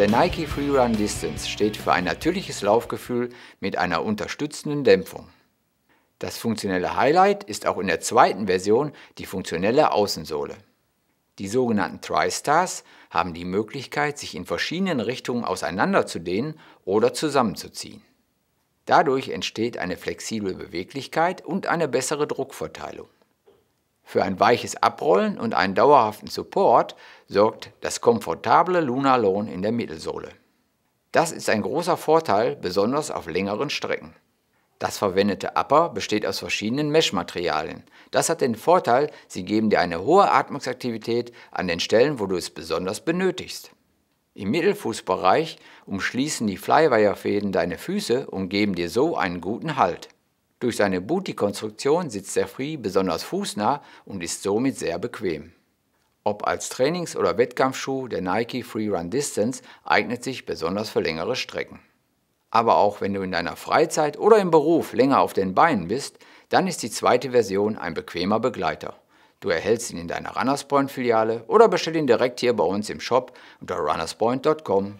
Der Nike Freerun Distance steht für ein natürliches Laufgefühl mit einer unterstützenden Dämpfung. Das funktionelle Highlight ist auch in der zweiten Version die funktionelle Außensohle. Die sogenannten TriStars haben die Möglichkeit, sich in verschiedenen Richtungen auseinanderzudehnen oder zusammenzuziehen. Dadurch entsteht eine flexible Beweglichkeit und eine bessere Druckverteilung. Für ein weiches Abrollen und einen dauerhaften Support sorgt das komfortable Lunar Loan in der Mittelsohle. Das ist ein großer Vorteil, besonders auf längeren Strecken. Das verwendete Upper besteht aus verschiedenen Mesh-Materialien. Das hat den Vorteil, sie geben dir eine hohe Atmungsaktivität an den Stellen, wo du es besonders benötigst. Im Mittelfußbereich umschließen die Flywire-Fäden deine Füße und geben dir so einen guten Halt. Durch seine Booty-Konstruktion sitzt der Free besonders fußnah und ist somit sehr bequem. Ob als Trainings- oder Wettkampfschuh, der Nike Freerun Distance eignet sich besonders für längere Strecken. Aber auch wenn du in deiner Freizeit oder im Beruf länger auf den Beinen bist, dann ist die zweite Version ein bequemer Begleiter. Du erhältst ihn in deiner Runners Point Filiale oder bestell ihn direkt hier bei uns im Shop unter runnerspoint.com.